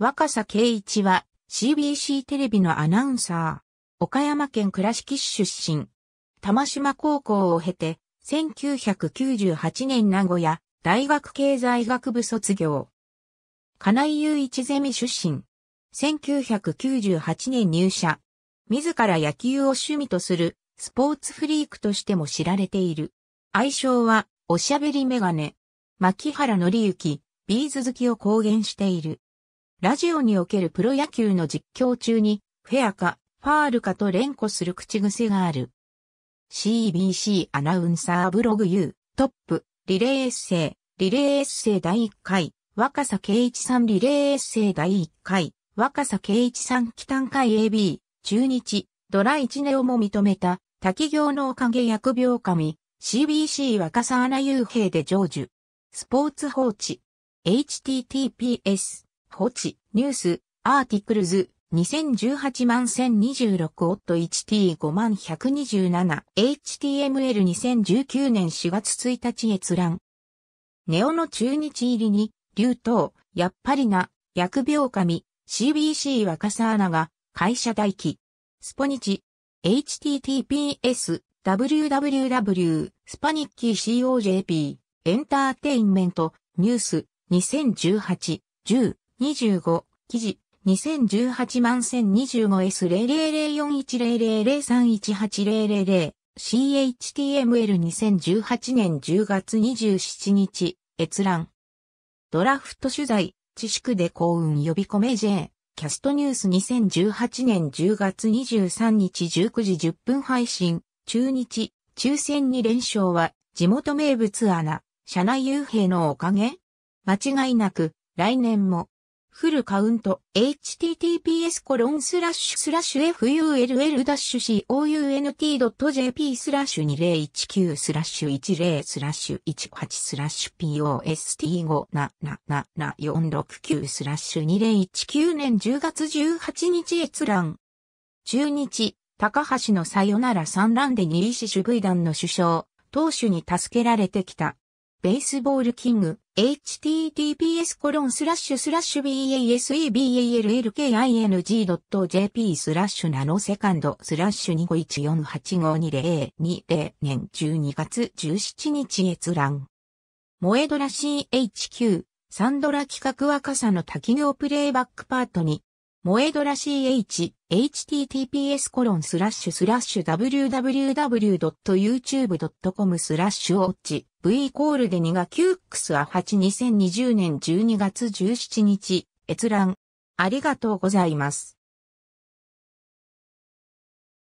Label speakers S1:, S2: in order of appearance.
S1: 若狭圭一は CBC テレビのアナウンサー、岡山県倉敷市出身、玉島高校を経て、1998年名古屋大学経済学部卒業。金井雄一ゼミ出身。1998年入社。自ら野球を趣味とするスポーツフリークとしても知られている。愛称はおしゃべりメガネ。牧原則之、ビーズ好きを公言している。ラジオにおけるプロ野球の実況中に、フェアか、ファールかと連呼する口癖がある。CBC アナウンサーブログ U、トップ、リレーエッセイ、リレーエッセイ第1回、若狭圭一さんリレーエッセイ第1回、若狭圭一さん期短会 AB、中日、ドラ一ネオも認めた、滝行のおかげ疫病神、CBC 若狭アナ幽閉で成就。スポーツ報知。https ホチ、ニュース、アーティクルズ、2018万1026オット 1T5 万 127HTML2019 年4月1日閲覧。ネオの中日入りに、竜頭、やっぱりな、疫病神、CBC 若狭アナが、会社大記。スポニチ、https, www, スパニッキー COJP、エンターテインメント、ニュース、2018、10。25、記事、2018万 1025S00041000318000 CHTML2018 年10月27日、閲覧。ドラフト取材、知識で幸運呼び込め J、キャストニュース2018年10月23日19時10分配信、中日、抽選に連勝は、地元名物アナ、社内遊兵のおかげ間違いなく、来年も、フルカウント、https コロンスラッシュスラッシュ full-count.jp スラッシュ2019スラッシュ10スラッシュ18スラッシュ post577469 スラッシュ2019年10月18日閲覧。中日、高橋のさよなら三乱で二死守備団の首相、投手に助けられてきた。ベースボールキング、https コロンスラッシュスラッシュ baseballking.jp スラッシュナノセカンドスラッシュ2 5 1 4 8 5 2 0 2 0年12月17日閲覧。萌えドラ CHQ、サンドラ企画若さの滝企プレイバックパートにモエドラ CH、https コロンスラッシュスラッシュ www.youtube.com スラッシュオッチ v イコールで2が9 x 8 2020年12月17日閲覧ありがとうございます。